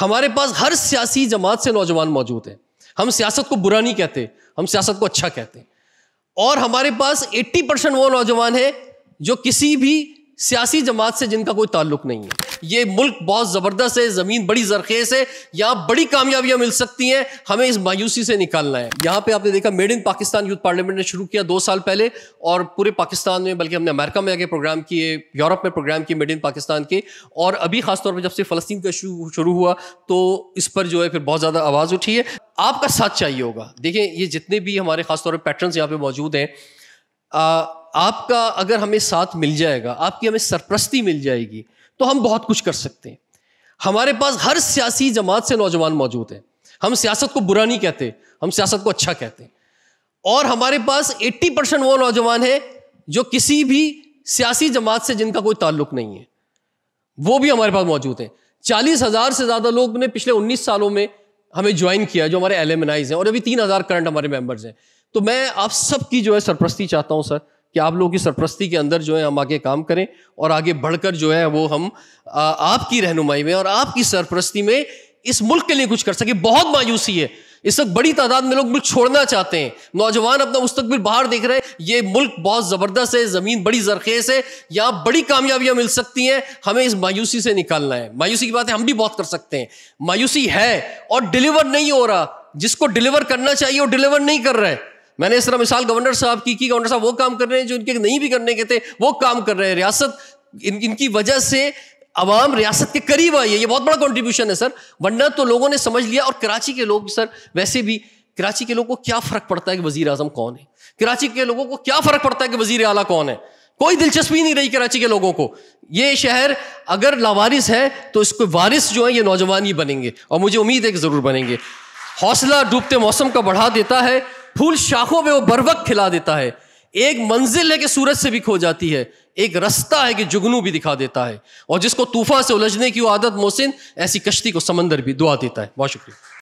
हमारे पास हर सियासी जमात से नौजवान मौजूद हैं हम सियासत को बुरा नहीं कहते हम सियासत को अच्छा कहते हैं और हमारे पास 80 परसेंट वो नौजवान हैं जो किसी भी सियासी जमात से जिनका कोई ताल्लुक नहीं है ये मुल्क बहुत ज़बरदस्त है ज़मीन बड़ी जरखेज़ है यहाँ बड़ी कामयाबियाँ मिल सकती हैं हमें इस मायूसी से निकालना है यहाँ पे आपने देखा made in Pakistan youth parliament ने शुरू किया दो साल पहले और पूरे पाकिस्तान में बल्कि हमने अमेरिका में आगे प्रोग्राम किए यूरोप में प्रोग्राम किए मेड इन पाकिस्तान के और अभी खासतौर पर जब से फ़लस्तीन का शुरू हुआ तो इस पर जो है फिर बहुत ज़्यादा आवाज़ उठी है आपका साथ चाहिए होगा देखें ये जितने भी हमारे खासतौर पर पैटर्न यहाँ पर मौजूद हैं आपका अगर हमें साथ मिल जाएगा आपकी हमें सरप्रस्ती मिल जाएगी तो हम बहुत कुछ कर सकते हैं हमारे पास हर सियासी जमात से नौजवान मौजूद हैं हम सियासत को बुरा नहीं कहते हम सियासत को अच्छा कहते हैं और हमारे पास 80 परसेंट वो नौजवान है जो किसी भी सियासी जमात से जिनका कोई ताल्लुक नहीं है वो भी हमारे पास मौजूद हैं चालीस हज़ार से ज़्यादा लोग ने पिछले उन्नीस सालों में हमें ज्वाइन किया जो हमारे एलेमनाइज हैं और अभी तीन हज़ार करंट हमारे मेम्बर्स हैं तो मैं आप सबकी जो है सरप्रस्ती चाहता हूँ सर कि आप लोगों की सरप्रस्ती के अंदर जो है हम आगे काम करें और आगे बढ़कर जो है वो हम आपकी रहनुमाई में और आपकी सरप्रस्ती में इस मुल्क के लिए कुछ कर सके बहुत मायूसी है इस वक्त बड़ी तादाद में लोग मुल्क छोड़ना चाहते हैं नौजवान अपना मुस्तबिल बाहर देख रहे हैं ये मुल्क बहुत ज़बरदस्त है ज़मीन बड़ी जरखेज़ है यहाँ बड़ी कामयाबियाँ मिल सकती हैं हमें इस मायूसी से निकालना है मायूसी की बात है हम भी बहुत कर सकते हैं मायूसी है और डिलीवर नहीं हो रहा जिसको डिलीवर करना चाहिए वो डिलीवर नहीं कर रहा है मैंने इस तरह मिसाल गवर्नर साहब की कि गवर्नर साहब वो काम कर रहे हैं जो इनके नहीं भी करने के थे वो काम कर रहे हैं रियासत इन, इनकी वजह से अवाम रियासत के करीब आई है ये बहुत बड़ा कॉन्ट्रीब्यूशन है सर वरना तो लोगों ने समझ लिया और कराची के लोग सर वैसे भी कराची के लोगों को क्या फर्क पड़ता है कि वजीर आजम कौन है कराची के लोगों को क्या फर्क पड़ता है कि वजीर आला कौन है कोई दिलचस्पी नहीं रही कराची के लोगों को ये शहर अगर लावारिस है तो इसको वारिस जो है ये नौजवान ही बनेंगे और मुझे उम्मीद है कि ज़रूर बनेंगे हौसला डूबते मौसम का बढ़ा देता है फूल शाखों पे वो बरवक खिला देता है एक मंजिल है कि सूरज से भी खो जाती है एक रास्ता है कि जुगनू भी दिखा देता है और जिसको तूफा से उलझने की वो आदत मोहसिन ऐसी कश्ती को समंदर भी दुआ देता है बहुत शुक्रिया